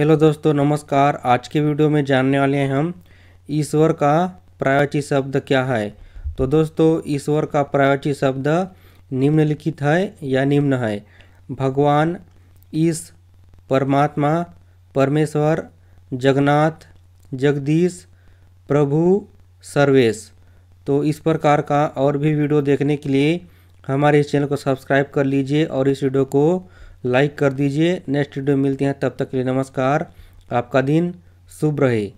hello दोस्तों नमस्कार आज के वीडियो में जानने वाले हैं हम ईश्वर का प्रायोची शब्द क्या है तो दोस्तों ईश्वर का प्रायोची शब्द निम्नलिखित है या निम्न है भगवान ईश परमात्मा परमेश्वर जगन्नाथ जगदीश प्रभु सर्वेश तो इस प्रकार का और भी वीडियो देखने के लिए हमारे इस चैनल को सब्सक्राइब कर लीजिए और इस वीडियो को लाइक कर दीजिए नेक्स्ट वीडियो मिलते हैं तब तक के लिए नमस्कार आपका दिन शुभ रहे